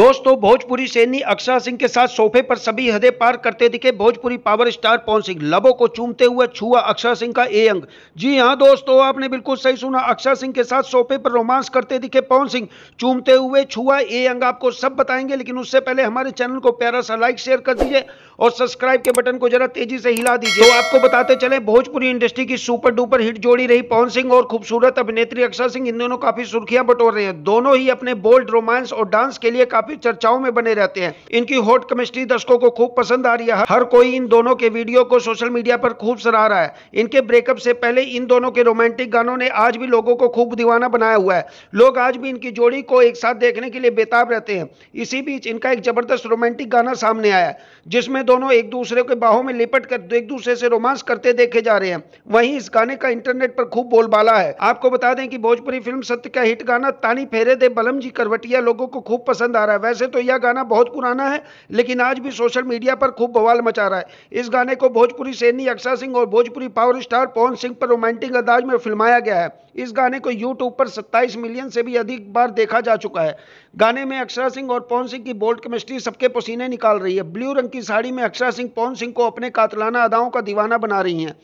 दोस्तों भोजपुरी सैनी अक्षरा सिंह के साथ सोफे पर सभी हदें पार करते दिखे भोजपुरी पावर स्टार पवन सिंह लबों को चूमते हुए छुआ अक्षरा सिंह का ए अंग जी हाँ दोस्तों आपने बिल्कुल सही सुना अक्षरा सिंह के साथ सोफे पर रोमांस करते दिखे पवन सिंह चूमते हुए छुआ ए अंग आपको सब बताएंगे लेकिन उससे पहले हमारे चैनल को प्यारा सा लाइक शेयर कर दीजिए और सब्सक्राइब के बटन को जरा तेजी से हिला दीजिए तो आपको बताते चले भोजपुरी इंडस्ट्री की सुपर डुपर हिट जोड़ी रही पवन सिंह और खूबसूरत अभिनेत्री अक्षरा सिंह इन दोनों काफी सुर्खियां बटोर रहे हैं दोनों ही अपने बोल्ड रोमांस और डांस के लिए काफी चर्चाओं में बने रहते हैं इनकी हॉट केमिस्ट्री दर्शकों को खूब पसंद आ रही है हर कोई इन दोनों के वीडियो को सोशल मीडिया पर खूब सराह रहा है इनके ब्रेकअप से पहले इन दोनों के रोमांटिक गानों ने आज भी लोगों को खूब दीवाना बनाया हुआ है लोग आज भी इनकी जोड़ी को एक साथ देखने के लिए बेताब रहते हैं इसी बीच इनका एक जबरदस्त रोमांटिक गाना सामने आया जिसमें दोनों एक दूसरे के बाहों में लिपट कर एक दूसरे से रोमांस करते देखे जा रहे हैं वहीं इस गाने का इंटरनेट पर खूब बोलबाला है आपको बता दें कि भोजपुरी फिल्म सत्य का हिट गाना तानी फेरे दे बलम जी करवटिया लोगों को खूब पसंद आ मचा रहा है वैसे तो यह गाना बहुत पुराना है लेकिन आज भी सोशल मीडिया पर खूब बवाल मचा रहा है इस गाने को भोजपुरी सैनी अक्षा सिंह और भोजपुरी पावर स्टार पवन सिंह पर रोमांटिक अंदाज में फिल्माया गया है इस गाने को यूट्यूब पर 27 मिलियन से भी अधिक बार देखा जा चुका है गाने में अक्षरा सिंह और पवन सिंह की बोल्ड केमिस्ट्री सबके पसीने निकाल रही है ब्लू रंग की साड़ी में अक्षरा सिंह पवन सिंह को अपने कातलाना अदाओं का दीवाना बना रही हैं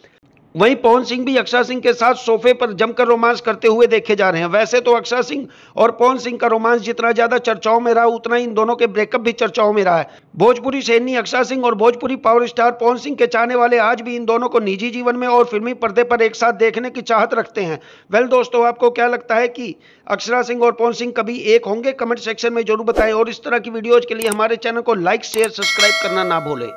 वहीं पवन सिंह भी अक्षय सिंह के साथ सोफे पर जमकर रोमांस करते हुए देखे जा रहे हैं वैसे तो अक्षय सिंह और पवन सिंह का रोमांस जितना ज्यादा चर्चाओं में रहा उतना ही इन दोनों के ब्रेकअप भी चर्चाओं में रहा है भोजपुरी सैनी अक्षय सिंह और भोजपुरी पावर स्टार पवन सिंह के चाहने वाले आज भी इन दोनों को निजी जीवन में और फिल्मी पर्दे पर एक साथ देखने की चाहत रखते हैं वेल दोस्तों आपको क्या लगता है कि अक्षरा सिंह और पवन सिंह कभी एक होंगे कमेंट सेक्शन में जरूर बताएं और इस तरह की वीडियोज के लिए हमारे चैनल को लाइक शेयर सब्सक्राइब करना ना भूलें